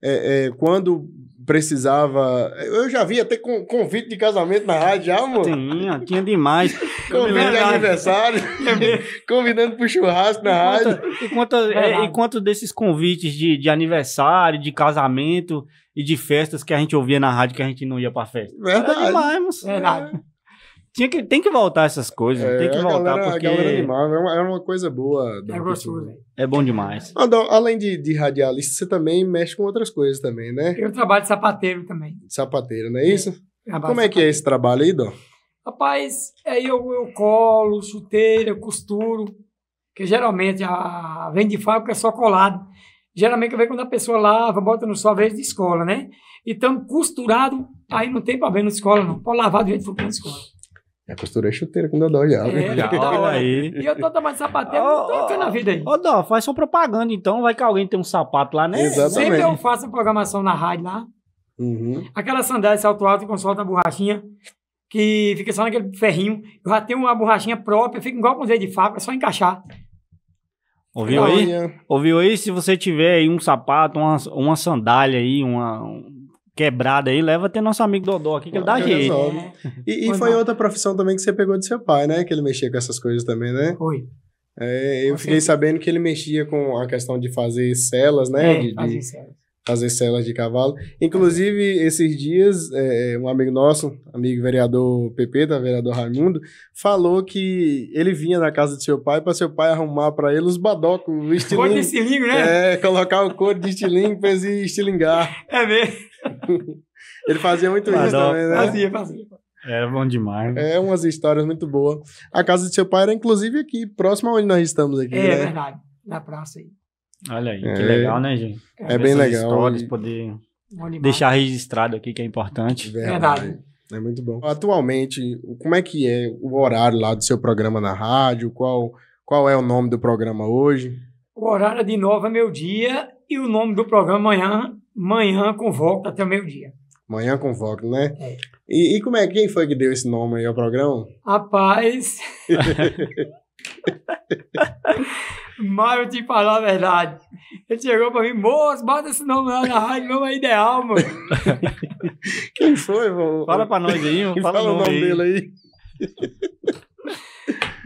é, é, quando precisava. Eu já vi até com, convite de casamento na rádio, já, amor. Tinha, tinha demais. [LAUGHS] convite de aniversário, é [LAUGHS] convidando pro churrasco na rádio. E quanto, é, e quanto desses convites de, de aniversário, de casamento e de festas que a gente ouvia na rádio que a gente não ia pra festa? Verdade. Era demais, moço. Verdade. Tinha que, tem que voltar essas coisas, é, tem que voltar galera, porque... A galera é animava, é uma, é uma coisa boa. É gostoso. É bom demais. Adão, além de, de radialista, você também mexe com outras coisas também, né? Eu trabalho de sapateiro também. Sapateiro, não é, é isso? É Como é que é esse trabalho aí, Dó? Rapaz, aí é, eu, eu colo, chuteira, costuro, que geralmente a, vem de fábrica só colado. Geralmente vem quando a pessoa lava, bota no sol, vez de escola, né? Então, costurado, aí não tem problema na escola, não. Pode lavar do jeito que for na escola. É, costurei chuteira com o Dodó já. É, olha aí. E eu tô tomando sapateiro, oh, não tô na vida aí. Ô, Dó, faz sua propaganda então, vai que alguém tem um sapato lá, né? Exatamente. Sempre eu faço programação na rádio lá. Uhum. Aquela sandália salto alto com solta a borrachinha, que fica só naquele ferrinho. Eu já tenho uma borrachinha própria, fica igual com zé de fábrica, é só encaixar. Ouviu aí? Ouviu aí? Se você tiver aí um sapato, uma, uma sandália aí, uma, quebrada aí, leva até nosso amigo Dodô aqui, que ah, ele dá jeito. É. E, e foi, outra profissão também que você pegou de seu pai, né? Que ele mexia com essas coisas também, né? Foi. É, eu com fiquei certeza. sabendo que ele mexia com a questão de fazer celas, né? É, de, fazer de... celas fazer celas de cavalo. Inclusive, esses dias, é, é um amigo nosso, amigo vereador PP, da tá? vereador Raimundo, falou que ele vinha na casa de seu pai para seu pai arrumar para ele os badocos, o estilingue. Cor de estilingue, né? É, colocar o couro de estilingue para ele estilingar. É mesmo. [LAUGHS] ele fazia muito isso também, né? né? Fazia, fazia. Era é bom demais. Né? É, umas histórias muito boas. A casa de seu pai era, inclusive, aqui, próxima a onde nós estamos aqui. É, né? é verdade, na praça aí. Olha aí, é, que legal, né, gente? É, bem legal. Histórias, e... poder deixar registrado aqui que é importante. Verdade. Verdade. É muito bom. Atualmente, como é que é o horário lá do seu programa na rádio? Qual, qual é o nome do programa hoje? O horário é de nova é meio-dia e o nome do programa amanhã, manhã convoca até meio-dia. Manhã convoca, né? É. E, e, como é? Quem foi que deu esse nome aí ao programa? Rapaz. [LAUGHS] [LAUGHS] eu te falo a verdade. Ele chegou pra mim, moço, bota esse nome lá na rádio, meu é ideal, mano. Quem foi, mano? Fala pra nós aí, mano. Fala, fala o nome, nome dele aí.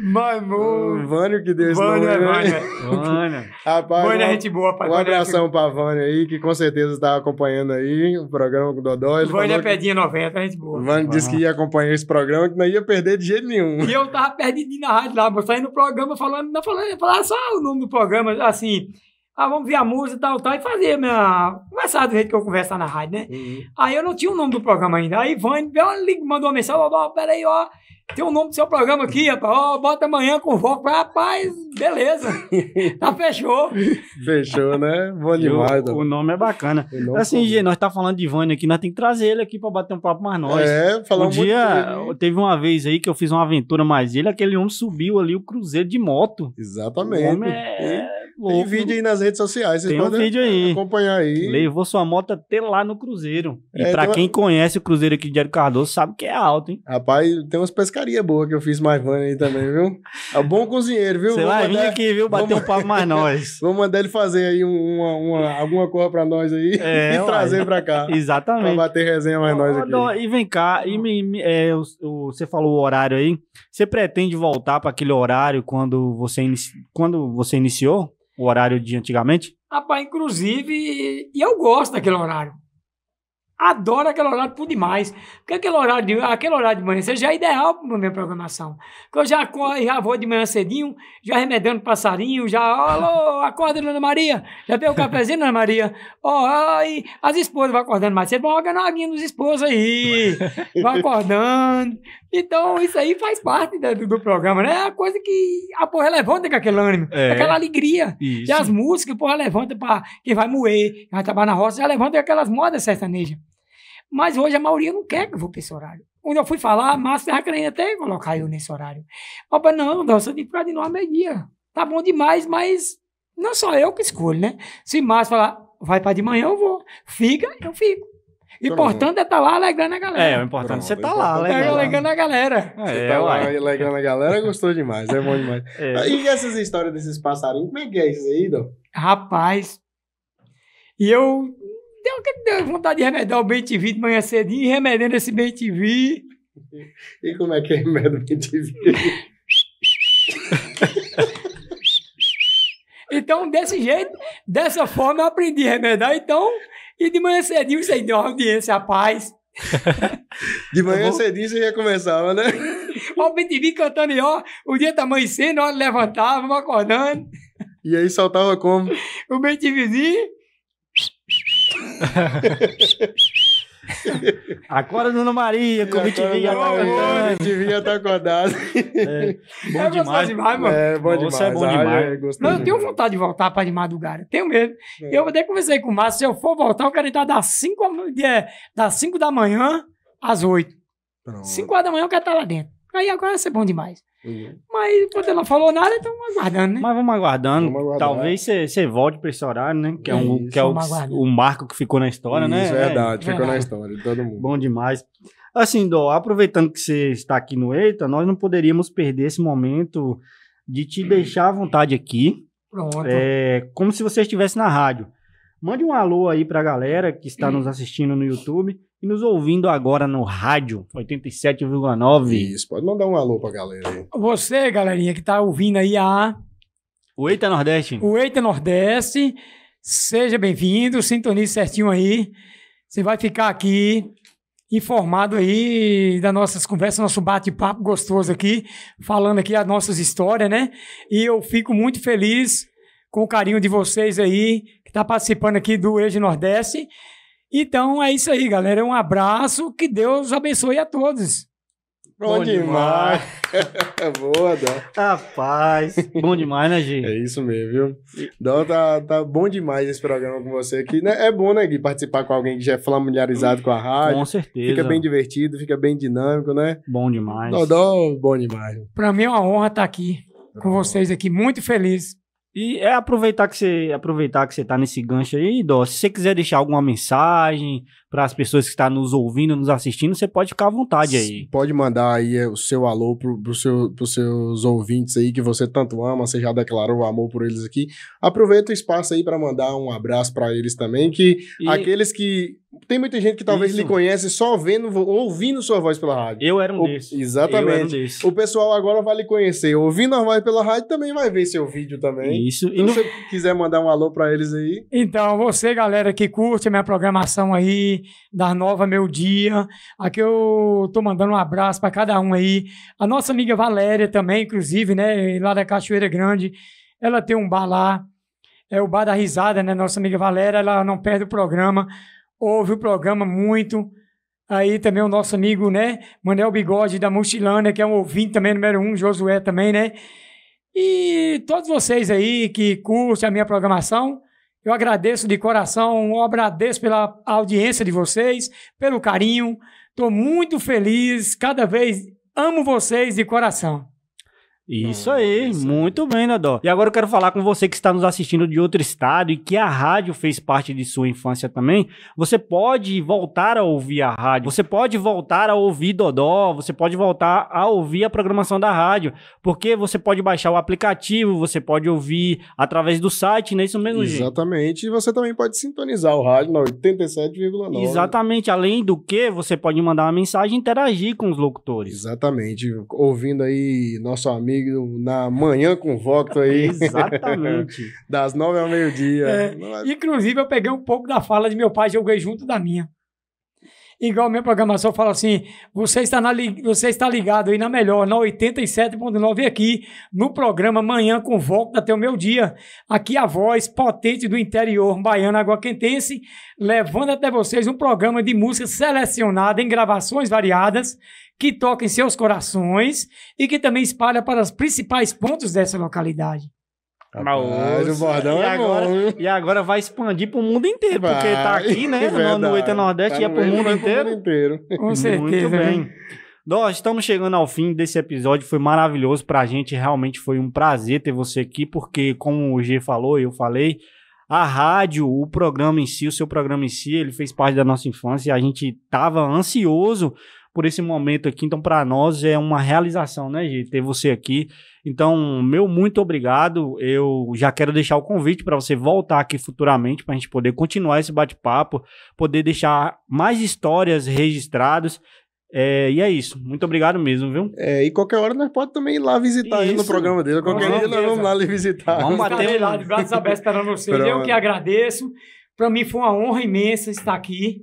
Mano. O Vânio que deu esse nome. Vânio, né? Vânio. [LAUGHS] Rapaz, Vânio é gente boa. Pai. Um abração é... pra Vânia aí, que com certeza está acompanhando aí o programa com o Dodó. Ele Vânio é Pedinha 90, é gente boa. Vânio disse que ia acompanhar esse programa, que não ia perder de jeito nenhum. E eu tava perdidinho na rádio lá, mas saindo no programa falando, não falando, falando só o nome do programa, assim... Ah, vamos ver a música e tal, tal, e fazer minha. Conversar do jeito que eu conversar na rádio, né? Uhum. Aí eu não tinha o nome do programa ainda. Aí Vânia mandou uma mensagem: ó, peraí, ó, tem o um nome do seu programa aqui, rapaz. Ó, oh, bota amanhã, com foco. Rapaz, beleza. [LAUGHS] Tá fechou. fechou, né? Bom demais. O, tá? o nome é bacana. Nome assim, é gente, nós tá falando de Vânia aqui, nós tem que trazer ele aqui pra bater um papo mais nós. É, falar um, dia, muito teve uma vez aí que eu fiz uma aventura mais ele, aquele homem subiu ali o cruzeiro de moto. Exatamente. O homem é Louco. Tem vídeo aí nas redes sociais. Vocês tem um vídeo aí. Acompanhar aí. Levou sua moto até lá no Cruzeiro. E é, pra quem conhece o Cruzeiro aqui de Diário Cardoso, sabe que é alto, hein? Rapaz, tem umas pescarias boas que eu fiz mais van aí também, viu? É um bom cozinheiro, viu? Você vai mandar... vir aqui, viu? Bater vamos... um papo mais nós. [LAUGHS] Vamos mandar ele fazer aí uma, uma, alguma coisa pra nós aí é, [LAUGHS] e uai. trazer pra cá. Exatamente. Pra bater resenha mais nós aqui. Não, e vem cá, e me, me, é, o, o, você falou o horário aí. Você pretende voltar para aquele horário quando você, inici... quando você iniciou? o horário de antigamente? Rapaz, inclusive, e eu gosto daquele horário adoro aquele horário por demais. Porque aquele horário de, aquele horário de manhã seja é ideal para a minha programação. Porque eu já, já vou de manhã cedinho, já remedando passarinho, já, alô, acorda, Dona Maria. Já tem o um cafezinho, Dona Maria. Ó, oh, as esposas vão acordando mais cedo, vão organizar a aguinha dos esposos aí. Vão acordando. Então, isso aí faz parte do, do programa, né? É a coisa que a porra levanta com aquele ânimo, é, aquela alegria. Isso. E as músicas, porra, levanta para quem vai moer, quem vai trabalhar na roça, já levanta aquelas modas sertanejas. Mas hoje a maioria não quer que eu vou para esse horário. Quando eu fui falar, a Márcia estava querendo até colocar eu nesse horário. Mas não, você tem que ficar de nove meio-dia. Tá bom demais, mas não é só eu que escolho, né? Se Márcio falar, vai para de manhã, eu vou. Fica, eu fico. O então, importante né? é estar tá lá alegrando a galera. É, o importante é você estar tá, é tá lá, alegrando, alegrando a galera. É, você tá é, lá alegrando a galera, é gostou demais, é bom demais. [LAUGHS] É. E essas histórias desses passarinhos, como é que é isso aí, Dom? Rapaz, e eu o que deu vontade de remedar o bem de manhã cedinho e remedando esse bem TV. [LAUGHS] E como é que é remeda o bem [LAUGHS] então, desse jeito, dessa forma, eu aprendi a remedar. Então, e de manhã cedinho você deu uma audiência, rapaz. [LAUGHS] de manhã vou... Tá cedinho você já começava, né? Ó, o BTV cantando, e ó, o dia tá amanhecendo, ó, levantava, acordando. E aí soltava como? O BTVzinho Agora Nuno Maria, com tá o Vitivinha tá cantando. Vitivinha tá acordado. É, bom é demais. demais, mano. É, bom Nossa, é demais. é bom demais. Ah, eu não, eu tenho vontade de voltar pra de madrugada. Tenho mesmo. É. Eu até conversei com o Márcio, se eu for voltar, eu quero entrar das 5 é, da manhã às 8. 5 horas da manhã eu quero estar lá dentro. Aí agora vai ser bom demais. Uhum. Mas quando ela não falou nada, então vamos aguardando, né? Mas vamos aguardando. Vamos Talvez você volte para esse horário, né? Que é, um, isso, que é o, o, marco que ficou na história, isso, né? Isso, é verdade, ficou na história de todo mundo. Bom demais. Assim, Dó, aproveitando que você está aqui no Eita, nós não poderíamos perder esse momento de te [CLEARS THROAT] deixar à vontade aqui. Pronto. É, como se você estivesse na rádio. Mande um alô aí pra galera que está hum. nos assistindo no YouTube e nos ouvindo agora no rádio 87,9. Isso, pode mandar um alô pra galera aí. Você, galerinha, que tá ouvindo aí a. O Eita Nordeste. O Eita Nordeste. Seja bem-vindo, sintonize certinho aí. Você vai ficar aqui informado aí das nossas conversas, nosso bate-papo gostoso aqui, falando aqui as nossas histórias, né? E eu fico muito feliz com o carinho de vocês aí, está participando aqui do Eixo Nordeste. Então é isso aí, galera. Um abraço, que Deus abençoe a todos. Bom, bom demais. demais. [LAUGHS] Boa, Dó. Rapaz, bom demais, né, Gi? É isso mesmo, viu? Dó, tá, tá bom demais esse programa com você aqui. Né? É bom, né, Gui, participar com alguém que já é familiarizado com a rádio. Com certeza. Fica bem divertido, fica bem dinâmico, né? Bom demais. Dó, Dó bom demais. Pra mim é uma honra estar tá aqui com vocês aqui, muito feliz. E é aproveitar que você aproveitar que você tá nesse gancho aí, Dó. Se você quiser deixar alguma mensagem, para as pessoas que estão tá nos ouvindo, nos assistindo, você pode ficar à vontade aí. Pode mandar aí é, o seu alô para pro seu, os seus ouvintes aí que você tanto ama, você já declarou amor por eles aqui. Aproveita o espaço aí para mandar um abraço para eles também, que e... aqueles que tem muita gente que talvez Isso. lhe conhece só vendo, ouvindo sua voz pela rádio. Eu era um o, desses. Exatamente. Um O pessoal agora vai lhe conhecer. Ouvindo a voz pela rádio também vai ver seu vídeo também. Isso. Então, e não... se você quiser mandar um alô para eles aí. Então, você, galera que curte a minha programação aí, da Nova Meu Dia. Aqui eu tô mandando um abraço para cada um aí. A nossa amiga Valéria também, inclusive, né, lá da Cachoeira Grande, ela tem um bar lá. É o Bar da Risada, né, nossa amiga Valéria, ela não perde o programa. Ouve o programa muito. Aí também o nosso amigo, né, Manel Bigode da Mochilana, que é um ouvinte também, número um, Josué também, né? E todos vocês aí que curtem a minha programação, eu agradeço de coração, eu agradeço pela audiência de vocês, pelo carinho. Estou muito feliz, cada vez amo vocês de coração. Isso aí, muito bem, Nadó. E agora eu quero falar com você que está nos assistindo de outro estado e que a rádio fez parte de sua infância também. Você pode voltar a ouvir a rádio, você pode voltar a ouvir Dodó, você pode voltar a ouvir a programação da rádio, porque você pode baixar o aplicativo, você pode ouvir através do site, não é isso mesmo, gente? Exatamente, e você também pode sintonizar o rádio na 87,9. Exatamente, além do que, você pode mandar uma mensagem e interagir com os locutores. Exatamente, ouvindo aí nosso amigo na manhã com voto aí. [LAUGHS] [LAUGHS] Exatamente. das nove ao meio-dia. É, Mas... inclusive, eu peguei um pouco da fala de meu pai, joguei junto da minha. Igual a minha programação fala assim: você está, na, você está ligado aí na melhor, na 87.9 aqui, no programa Manhã com Volta até o meu dia. Aqui a voz potente do interior baiano Quentense, levando até vocês um programa de música selecionada em gravações variadas que toca em seus corações e que também espalha para os principais pontos dessa localidade. Rapaz, o bordão e, é agora, bom, e agora vai expandir para o mundo inteiro, tá vai, porque está aqui, né? [LAUGHS] É verdade, no Eita Nordeste tá e é para o mundo inteiro. Com certeza. Muito bem. Nós estamos chegando ao fim desse episódio, foi maravilhoso para a gente, realmente foi um prazer ter você aqui, porque como o G falou, eu falei, a rádio, o programa em si, o seu programa em si, ele fez parte da nossa infância, a gente estava ansioso por esse momento aqui. Então, para nós é uma realização, né, gente, ter você aqui. Então, meu muito obrigado. Eu já quero deixar o convite para você voltar aqui futuramente para a gente poder continuar esse bate-papo, poder deixar mais histórias registradas. É, e é isso. Muito obrigado mesmo, viu? É, e qualquer hora nós podemos também ir lá visitar ele no programa dele. Qualquer dia nós vamos lá lhe visitar. Vamos bater lá de braços abertos esperando você. Eu que agradeço. Para mim foi uma honra imensa estar aqui.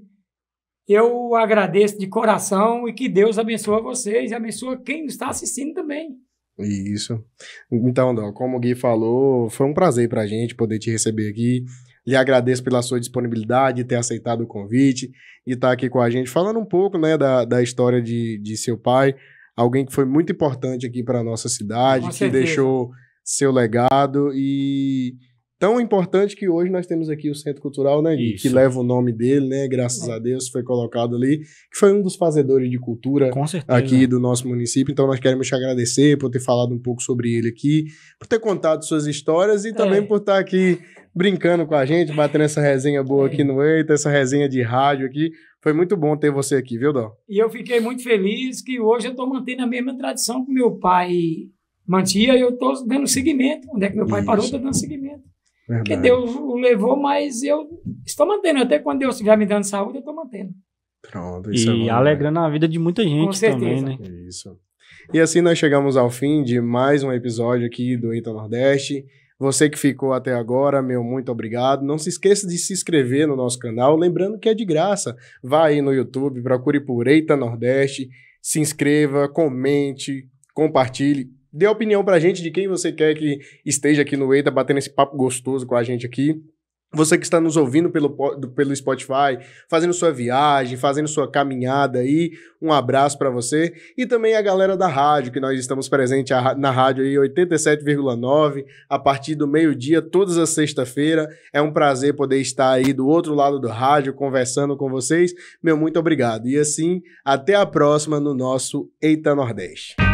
Eu agradeço de coração e que Deus abençoe vocês e abençoe quem está assistindo também. Isso. Então, como o Gui falou, foi um prazer para a gente poder te receber aqui. Lhe agradeço pela sua disponibilidade, ter aceitado o convite e estar tá aqui com a gente, falando um pouco né, da, da história de, de seu pai, alguém que foi muito importante aqui para a nossa cidade, com que certeza. deixou seu legado e Tão importante que hoje nós temos aqui o Centro Cultural, né, Isso. que leva o nome dele, né, graças é. a Deus foi colocado ali, que foi um dos fazedores de cultura aqui do nosso município. Então nós queremos te agradecer por ter falado um pouco sobre ele aqui, por ter contado suas histórias e também é. por estar tá aqui brincando com a gente, batendo essa resenha boa aqui é. no Eita, essa resenha de rádio aqui. Foi muito bom ter você aqui, viu, Dó? E eu fiquei muito feliz que hoje eu estou mantendo a mesma tradição que meu pai mantia e eu estou dando seguimento. Onde é que meu pai Isso. parou, estou dando seguimento. Verdade. Que Deus o levou, mas eu estou mantendo. Até quando Deus estiver me dando saúde, eu estou mantendo. Pronto, isso e é bom, né? alegrando a vida de muita gente também, né? Isso. E assim nós chegamos ao fim de mais um episódio aqui do Eita Nordeste. Você que ficou até agora, meu muito obrigado. Não se esqueça de se inscrever no nosso canal, lembrando que é de graça. Vá aí no YouTube, procure por Eita Nordeste, se inscreva, comente, compartilhe dê opinião pra gente de quem você quer que esteja aqui no Eita, batendo esse papo gostoso com a gente aqui. Você que está nos ouvindo pelo, pelo Spotify, fazendo sua viagem, fazendo sua caminhada aí, um abraço para você. E também a galera da rádio, que nós estamos presentes na rádio aí 87,9, a partir do meio-dia, todas as sexta-feira. É um prazer poder estar aí do outro lado do rádio, conversando com vocês. Meu muito obrigado. E assim, até a próxima no nosso Eita Nordeste.